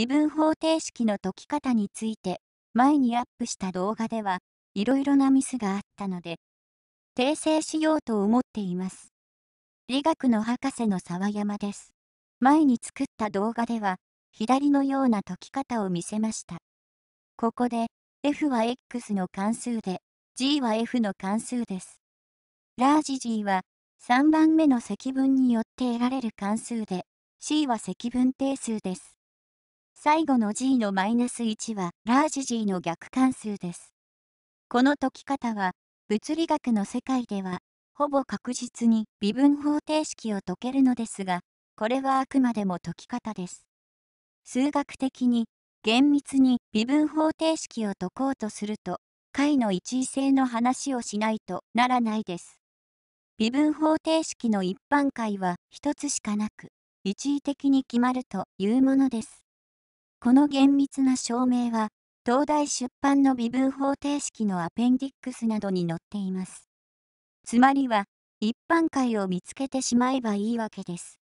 微分方程式の解き方について、前にアップした動画では、いろいろなミスがあったので、訂正しようと思っています。理学の博士の沢山です。前に作った動画では、左のような解き方を見せました。ここで、f は x の関数で、g は f の関数です。ラージ g は、3番目の積分によって得られる関数で、c は積分定数です。最後の g のマイナス1はラージ g の逆関数です。この解き方は物理学の世界ではほぼ確実に微分方程式を解けるのですが、これはあくまでも解き方です。数学的に厳密に微分方程式を解こうとすると、解の一位性の話をしないとならないです。微分方程式の一般解は1つしかなく、一位的に決まるというものです。この厳密な証明は、東大出版の微分方程式のアペンディックスなどに載っています。つまりは、一般解を見つけてしまえばいいわけです。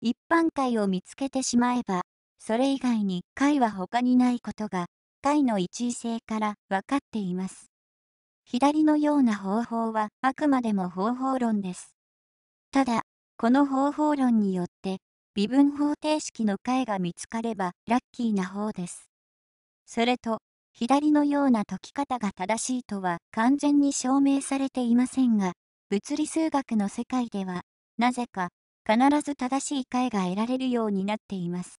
一般解を見つけてしまえば、それ以外に解は他にないことが、解の一位性から分かっています。左のような方法はあくまでも方法論です。ただ、この方法論によって、微分方程式の解が見つかればラッキーな方です。それと、左のような解き方が正しいとは完全に証明されていませんが、物理数学の世界では、なぜか必ず正しい解が得られるようになっています。